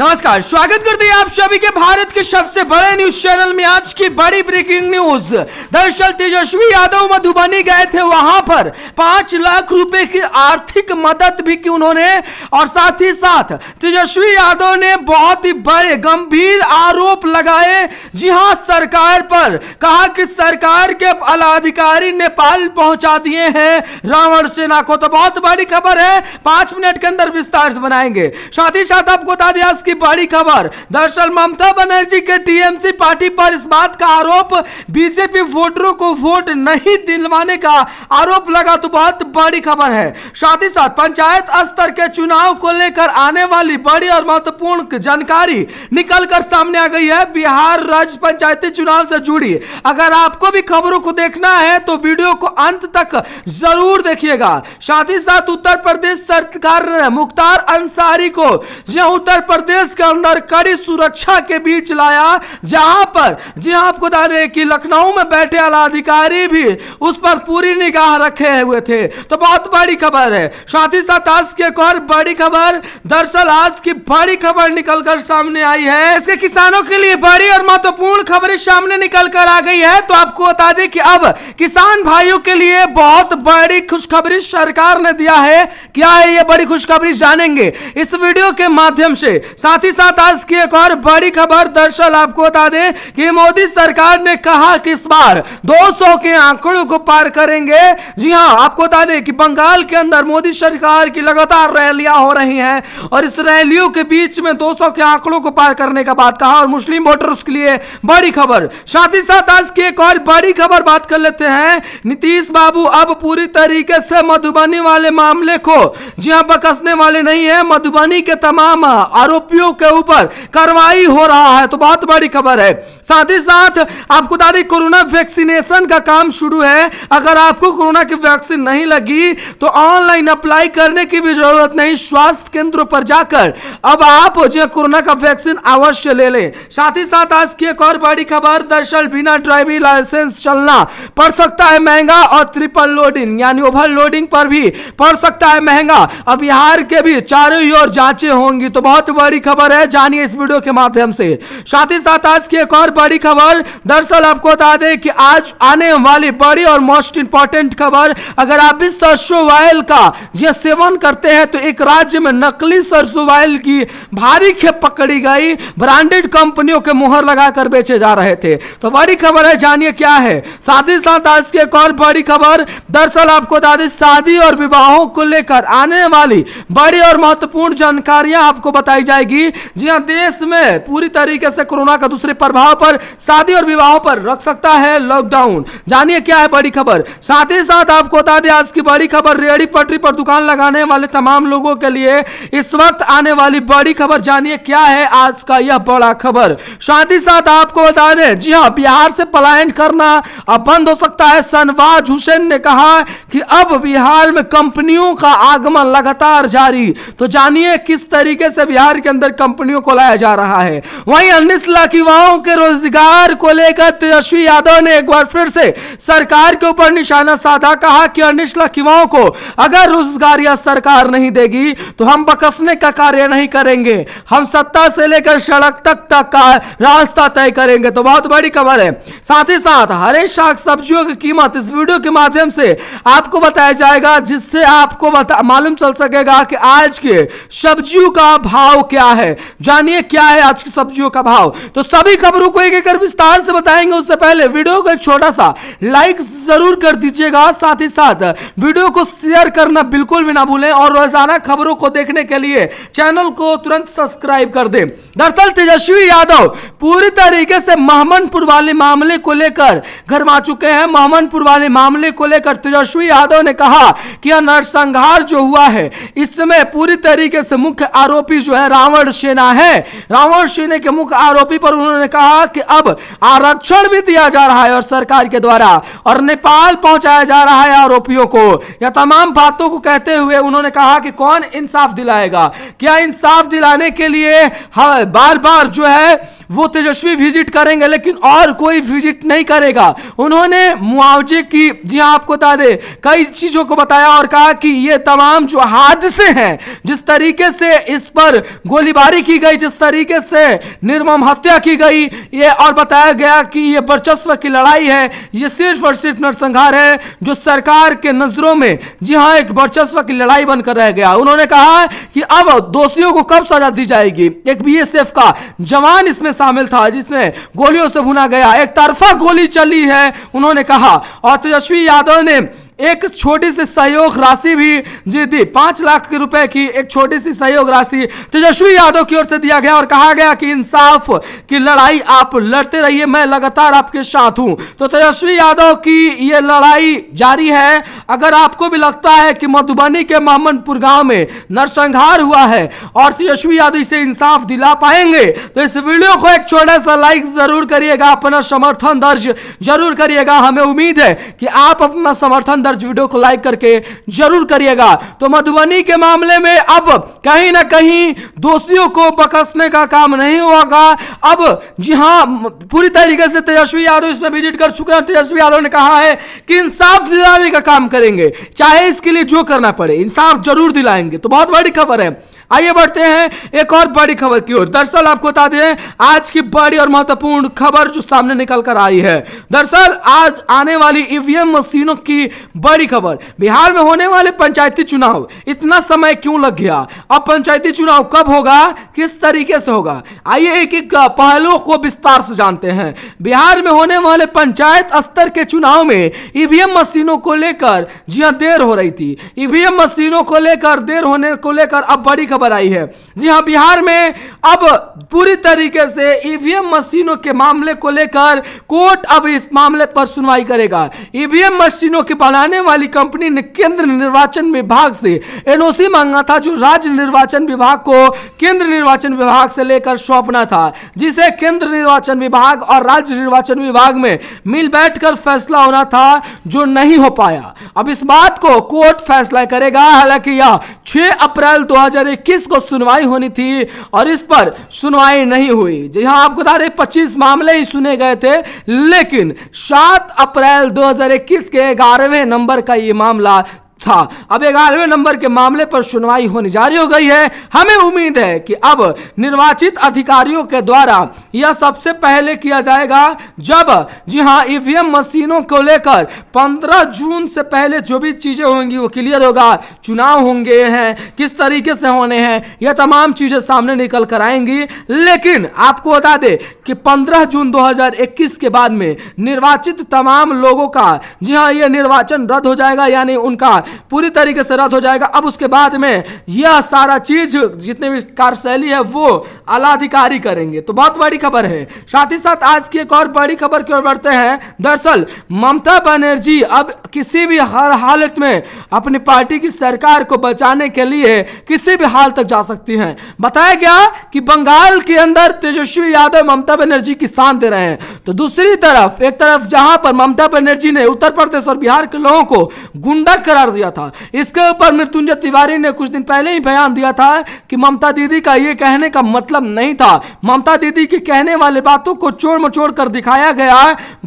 नमस्कार स्वागत करते हैं आप सभी के भारत के सबसे बड़े न्यूज चैनल में आज की बड़ी ब्रेकिंग न्यूज दरअसल तेजस्वी यादव मधुबनी गए थे वहां पर पांच लाख रुपए की आर्थिक मदद भी की उन्होंने और साथ ही साथ तेजस्वी यादव ने बहुत ही बड़े गंभीर आरोप लगाए जी हाँ सरकार पर कहा कि सरकार के अधिकारी नेपाल पहुंचा दिए हैं रावण सेना को तो बहुत बड़ी खबर है पांच मिनट के अंदर विस्तार से बनाएंगे साथ ही साथ आपको बता दिया की बड़ी खबर दरअसल ममता बनर्जी के टीएमसी पार्टी पर इस बात का आरोप बीजेपी वोटरों को वोट नहीं दिलवाने का आरोप लगा तो बहुत बड़ी खबर है साथ ही साथ पंचायत स्तर के चुनाव को लेकर आने वाली बड़ी और महत्वपूर्ण जानकारी निकल कर सामने आ गई है बिहार राज्य पंचायती चुनाव से जुड़ी अगर आपको भी खबरों को देखना है तो वीडियो को अंत तक जरूर देखिएगा साथ ही साथ उत्तर प्रदेश सरकार ने मुख्तार अंसारी को यह उत्तर प्रदेश प्रदेश के अंदर कड़ी सुरक्षा के बीच लाया जहां पर जी आपको बता दें कि लखनऊ में बैठे आला अधिकारी भी उस पर पूरी निगाह रखे हुए थे तो बहुत बड़ी खबर है साथ ही साथ आज की एक और बड़ी खबर दरअसल आज की बड़ी खबर निकल कर सामने आई है इसके किसानों के लिए बड़ी और महत्वपूर्ण खबरें सामने निकल कर आ गई है तो आपको बता दें कि अब किसान भाइयों के लिए बहुत बड़ी खुशखबरी सरकार ने दिया है क्या है ये बड़ी खुशखबरी जानेंगे इस वीडियो के माध्यम से साथ ही साथ आज की एक और बड़ी खबर दरअसल आपको बता दें कि मोदी सरकार ने कहा कि इस बार 200 के आंकड़ों को पार करेंगे जी हाँ आपको बता दें कि बंगाल के अंदर मोदी सरकार की लगातार रैलियां हो रही हैं और इस रैलियों के बीच में 200 के आंकड़ों को पार करने का बात कहा और मुस्लिम वोटर्स के लिए बड़ी खबर साथ ही साथ आज की एक और बड़ी खबर बात कर लेते हैं नीतीश बाबू अब पूरी तरीके से मधुबनी वाले मामले को जी हाँ बकसने वाले नहीं है मधुबनी के तमाम आरोपियों आरोपियों के ऊपर कार्रवाई हो रहा है तो बहुत बड़ी खबर है साथ ही साथ आपको दें कोरोना वैक्सीनेशन का काम शुरू है अगर आपको कोरोना की वैक्सीन नहीं लगी तो ऑनलाइन अप्लाई करने की भी जरूरत नहीं स्वास्थ्य केंद्रों पर जाकर अब आप जो कोरोना का वैक्सीन अवश्य ले लें साथ ही साथ आज की एक और बड़ी खबर दरअसल बिना ड्राइविंग लाइसेंस चलना पड़ सकता है महंगा और ट्रिपल लोडिंग यानी ओवर लोडिंग पर भी पड़ सकता है महंगा अब बिहार के भी चारों ओर जांचें होंगी तो बहुत बड़ी बड़ी खबर है जानिए इस वीडियो के माध्यम से साथ ही साथ आज की एक और बड़ी खबर दरअसल आपको बता दें कि आज आने वाली बड़ी और मोस्ट इंपॉर्टेंट खबर अगर आप इस सरसों वायल का यह सेवन करते हैं तो एक राज्य में नकली सरसों वायल की भारी खेप पकड़ी गई ब्रांडेड कंपनियों के मुहर लगाकर बेचे जा रहे थे तो बड़ी खबर है जानिए क्या है साथ ही साथ आज की एक और बड़ी खबर दरअसल आपको बता दें शादी और विवाहों को लेकर आने वाली बड़ी और महत्वपूर्ण जानकारियां आपको बताई जाएगी जाएगी जी हाँ देश में पूरी तरीके से कोरोना का दूसरे प्रभाव पर शादी और विवाहों पर रख सकता है लॉकडाउन जानिए क्या है बड़ी खबर साथ ही साथ आपको बता दें आज की बड़ी खबर रेहड़ी पटरी पर दुकान लगाने वाले तमाम लोगों के लिए इस वक्त आने वाली बड़ी खबर जानिए क्या है आज का यह बड़ा खबर साथ ही साथ आपको बता दें जी हाँ बिहार से पलायन करना अब बंद हो सकता है शनवाज हुसैन ने कहा कि अब बिहार में कंपनियों का आगमन लगातार जारी तो जानिए किस तरीके से बिहार के अंदर कंपनियों को लाया जा रहा है वहीं उन्नीस लाख युवाओं के रोजगार को लेकर तेजस्वी यादव ने एक बार फिर से सरकार के ऊपर निशाना साधा कहा कि उन्नीस लाख युवाओं को अगर रोजगार या सरकार नहीं देगी तो हम बकसने का कार्य नहीं करेंगे हम सत्ता से लेकर सड़क तक तक का रास्ता तय करेंगे तो बहुत बड़ी खबर है साथ ही साथ हरे शाक सब्जियों की कीमत इस वीडियो के माध्यम से आपको बताया जाएगा जिससे आपको मालूम चल सकेगा कि आज के सब्जियों का भाव क्या क्या है जानिए क्या है आज की सब्जियों का भाव तो सभी खबरों को एक एक विस्तार से बताएंगे उससे पहले वीडियो को एक छोटा सा लाइक जरूर कर दीजिएगा साथ ही साथ वीडियो को शेयर करना बिल्कुल भी ना भूलें और रोजाना खबरों को देखने के लिए चैनल को तुरंत सब्सक्राइब कर दें दरअसल तेजस्वी यादव पूरी तरीके से महमनपुर वाले मामले को लेकर घर आ चुके हैं महमनपुर वाले मामले को लेकर तेजस्वी यादव ने कहा कि यह नरसंहार जो हुआ है इसमें पूरी तरीके से मुख्य आरोपी जो है रावण रावण सेना है रावण सेना के मुख्य आरोपी पर उन्होंने कहा कि अब आरक्षण भी दिया जा रहा है और सरकार के द्वारा और नेपाल पहुंचाया जा रहा है आरोपियों को यह तमाम बातों को कहते हुए उन्होंने कहा कि कौन इंसाफ दिलाएगा क्या इंसाफ दिलाने के लिए बार बार जो है वो तेजस्वी विजिट करेंगे लेकिन और कोई विजिट नहीं करेगा उन्होंने मुआवजे की जी हाँ आपको बता दे कई चीज़ों को बताया और कहा कि ये तमाम जो हादसे हैं जिस तरीके से इस पर गोलीबारी की गई जिस तरीके से निर्मम हत्या की गई ये और बताया गया कि ये वर्चस्व की लड़ाई है ये सिर्फ और सिर्फ नरसंहार है जो सरकार के नज़रों में जी हाँ एक वर्चस्व की लड़ाई बनकर रह गया उन्होंने कहा कि अब दोषियों को कब सजा दी जाएगी एक बी का जवान इसमें शामिल था जिसने गोलियों से भुना गया एक तरफा गोली चली है उन्होंने कहा और तेजस्वी यादव ने एक छोटी सी सहयोग राशि भी जी दी पांच लाख रुपए की एक छोटी सी सहयोग राशि तेजस्वी यादव की ओर से दिया गया और कहा गया कि इंसाफ की लड़ाई आप लड़ते रहिए मैं लगातार आपके साथ हूं तो तेजस्वी यादव की ये लड़ाई जारी है अगर आपको भी लगता है कि मधुबनी के मोहम्मदपुर गांव में नरसंहार हुआ है और तेजस्वी यादव इसे इंसाफ दिला पाएंगे तो इस वीडियो को एक छोटा सा लाइक जरूर करिएगा अपना समर्थन दर्ज जरूर करिएगा हमें उम्मीद है कि आप अपना समर्थन दर्ज वीडियो को लाइक करके जरूर करिएगा तो मधुबनी के मामले में अब कहीं ना कहीं दोषियों को बकसने का काम नहीं होगा अब जी हाँ पूरी तरीके से तेजस्वी यादव इसमें विजिट कर चुके हैं तेजस्वी यादव ने कहा है कि इंसाफ दिलाने का काम करेंगे चाहे इसके लिए जो करना पड़े इंसाफ जरूर दिलाएंगे तो बहुत बड़ी खबर है आइए बढ़ते हैं एक और बड़ी खबर की ओर दरअसल आपको बता दें आज की बड़ी और महत्वपूर्ण खबर जो सामने निकल कर आई है दरअसल आज आने वाली ईवीएम मशीनों की बड़ी खबर बिहार में होने वाले पंचायती चुनाव इतना समय क्यों लग गया अब पंचायती चुनाव कब होगा किस तरीके से होगा आइए एक एक पहलुओं को विस्तार से जानते हैं बिहार में होने वाले पंचायत स्तर के चुनाव में ईवीएम मशीनों को लेकर जी देर हो रही थी ईवीएम मशीनों को लेकर देर होने को लेकर अब बड़ी खबर खबर आई है जी हाँ बिहार में अब पूरी तरीके से ईवीएम e मशीनों के मामले को लेकर कोर्ट अब इस मामले पर सुनवाई करेगा ईवीएम e मशीनों की बनाने वाली कंपनी ने केंद्र निर्वाचन विभाग से एनओसी मांगा था जो राज्य निर्वाचन विभाग को केंद्र निर्वाचन विभाग से लेकर सौंपना था जिसे केंद्र निर्वाचन विभाग और राज्य निर्वाचन विभाग में मिल बैठकर फैसला होना था जो नहीं हो पाया अब इस बात को कोर्ट फैसला करेगा हालांकि यह 6 अप्रैल 2021 21 को सुनवाई होनी थी और इस पर सुनवाई नहीं हुई जी हाँ आपको बता दें पच्चीस मामले ही सुने गए थे लेकिन सात अप्रैल 2021 के ग्यारहवें नंबर का ये मामला था अब ग्यारहवें नंबर के मामले पर सुनवाई होने जारी हो गई है हमें उम्मीद है कि अब निर्वाचित अधिकारियों के द्वारा यह सबसे पहले किया जाएगा जब जी हाँ ईवीएम मशीनों को लेकर 15 जून से पहले जो भी चीज़ें होंगी वो क्लियर होगा चुनाव होंगे हैं किस तरीके से होने हैं यह तमाम चीज़ें सामने निकल कर आएंगी लेकिन आपको बता दें कि पंद्रह जून दो के बाद में निर्वाचित तमाम लोगों का जी हाँ यह निर्वाचन रद्द हो जाएगा यानी उनका पूरी तरीके से रद्द हो जाएगा अब उसके बाद में यह सारा चीज जितने भी कार्यशैली है वो अलाधिकारी करेंगे तो बहुत बड़ी खबर है साथ ही साथ आज की एक और बड़ी खबर की ओर बढ़ते हैं दरअसल ममता बनर्जी अब किसी भी हर हालत में अपनी पार्टी की सरकार को बचाने के लिए किसी भी हाल तक जा सकती हैं बताया गया कि बंगाल के अंदर तेजस्वी यादव ममता बनर्जी की शान दे रहे हैं तो दूसरी तरफ एक तरफ जहां पर ममता बनर्जी ने उत्तर प्रदेश और बिहार के लोगों को गुंडा करार दिया दिया था इसके ऊपर मृत्युंजय तिवारी ने कुछ दिन पहले ही बयान दिया था कि ममता दीदी का ये कहने का मतलब नहीं था ममता दीदी के कहने वाले बातों को चोर मचोड़ कर दिखाया गया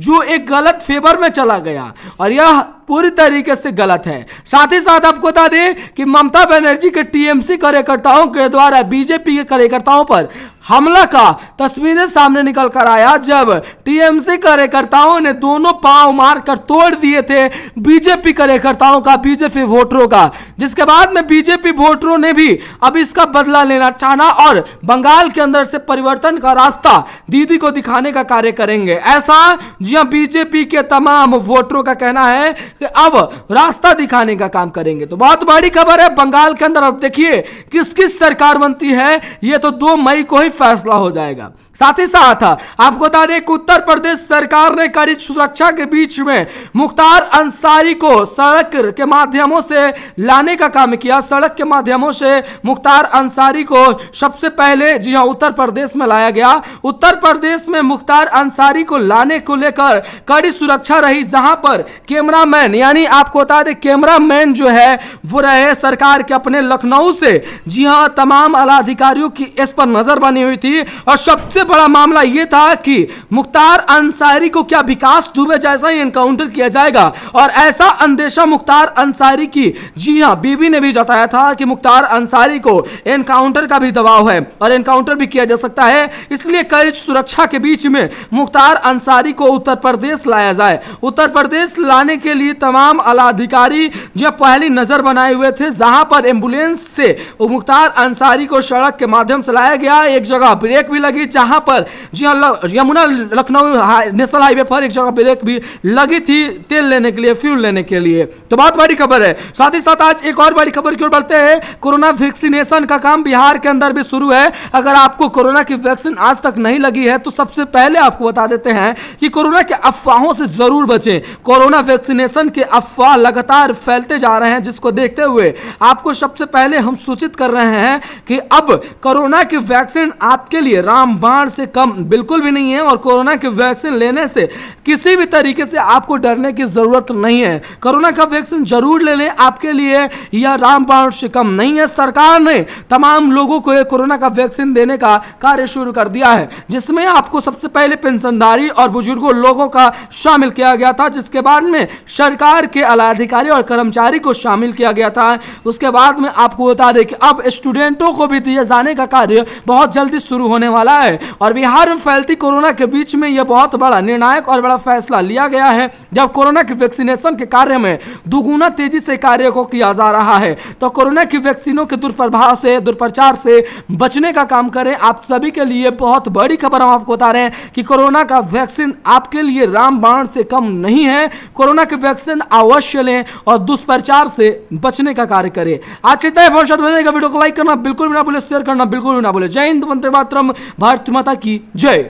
जो एक गलत फेवर में चला गया और यह पूरी तरीके से गलत है साथ ही साथ आपको बता दें कि ममता बनर्जी के टीएमसी कार्यकर्ताओं के द्वारा बीजेपी के कार्यकर्ताओं पर हमला का तस्वीरें सामने निकल कर आया जब टीएमसी कार्यकर्ताओं ने दोनों पांव मारकर तोड़ दिए थे बीजेपी कार्यकर्ताओं का बीजेपी वोटरों का जिसके बाद में बीजेपी वोटरों ने भी अब इसका बदला लेना चाहना और बंगाल के अंदर से परिवर्तन का रास्ता दीदी को दिखाने का कार्य करेंगे ऐसा जी बीजेपी के तमाम वोटरों का कहना है कि अब रास्ता दिखाने का काम करेंगे तो बहुत बड़ी खबर है बंगाल के अंदर अब देखिए किस किस सरकार बनती है ये तो दो मई को ही फैसला हो जाएगा साथ ही साथ आपको बता दें उत्तर प्रदेश सरकार ने कड़ी सुरक्षा के बीच में मुख्तार अंसारी को सड़क के माध्यमों से लाने का काम किया सड़क के माध्यमों से मुख्तार अंसारी को सबसे पहले जी हाँ उत्तर प्रदेश में लाया गया उत्तर प्रदेश में मुख्तार अंसारी को लाने को लेकर कड़ी सुरक्षा रही जहां पर कैमरामैन यानी आपको बता दें कैमरामैन जो है वो रहे सरकार के अपने लखनऊ से जी हाँ तमाम अधिकारियों की इस पर नजर बनी हुई थी और सबसे बड़ा मामला यह था कि मुख्तार अंसारी को क्या विकास दुबे जैसा ही एनकाउंटर किया जाएगा और ऐसा अंदेशा मुख्तार अंसारी की जी हां बीबी ने भी जताया था कि मुख्तार अंसारी को एनकाउंटर का भी दबाव है और एनकाउंटर भी किया जा सकता है इसलिए कड़ी सुरक्षा के बीच में मुख्तार अंसारी को उत्तर प्रदेश लाया जाए उत्तर प्रदेश लाने के लिए तमाम आला अधिकारी जो पहली नजर बनाए हुए थे जहां पर एम्बुलेंस से मुख्तार अंसारी को सड़क के माध्यम से लाया गया एक जगह ब्रेक भी लगी जहां यहाँ पर जी हाँ यमुना लखनऊ नेशनल हाईवे पर एक जगह ब्रेक भी लगी थी तेल लेने के लिए फ्यूल लेने के लिए तो बहुत बड़ी खबर है साथ ही साथ आज एक और बड़ी खबर की ओर बढ़ते हैं कोरोना वैक्सीनेशन का काम बिहार के अंदर भी शुरू है अगर आपको कोरोना की वैक्सीन आज तक नहीं लगी है तो सबसे पहले आपको बता देते हैं कि कोरोना के अफवाहों से जरूर बचें कोरोना वैक्सीनेशन के अफवाह लगातार फैलते जा रहे हैं जिसको देखते हुए आपको सबसे पहले हम सूचित कर रहे हैं कि अब कोरोना की वैक्सीन आपके लिए रामबाण हजार से कम बिल्कुल भी नहीं है और कोरोना की वैक्सीन लेने से किसी भी तरीके से आपको डरने की ज़रूरत नहीं है कोरोना का वैक्सीन जरूर ले लें आपके लिए यह रामबाण से कम नहीं है सरकार ने तमाम लोगों को कोरोना का वैक्सीन देने का कार्य शुरू कर दिया है जिसमें आपको सबसे पहले पेंशनदारी और बुजुर्गों लोगों का शामिल किया गया था जिसके बाद में सरकार के अलाधिकारी और कर्मचारी को शामिल किया गया था उसके बाद में आपको बता दें कि अब स्टूडेंटों को भी दिए जाने का कार्य बहुत जल्दी शुरू होने वाला है और बिहार में फैलती कोरोना के बीच में यह बहुत बड़ा निर्णायक और बड़ा फैसला लिया गया है जब कोरोना की वैक्सीनेशन के कार्य में दुगुना तेजी से कार्य को किया जा रहा है तो कोरोना की वैक्सीनों के दुष्प्रभाव से दुष्प्रचार से बचने का काम करें आप सभी के लिए बहुत बड़ी खबर हम आपको बता रहे हैं कि कोरोना का वैक्सीन आपके लिए रामबाण से कम नहीं है कोरोना की वैक्सीन अवश्य लें और दुष्प्रचार से बचने का कार्य करें आज चिंता है वीडियो को लाइक करना बिल्कुल भी ना बोले शेयर करना बिल्कुल भी ना बोले जय हिंद मंत्री मातरम भारत माता की जय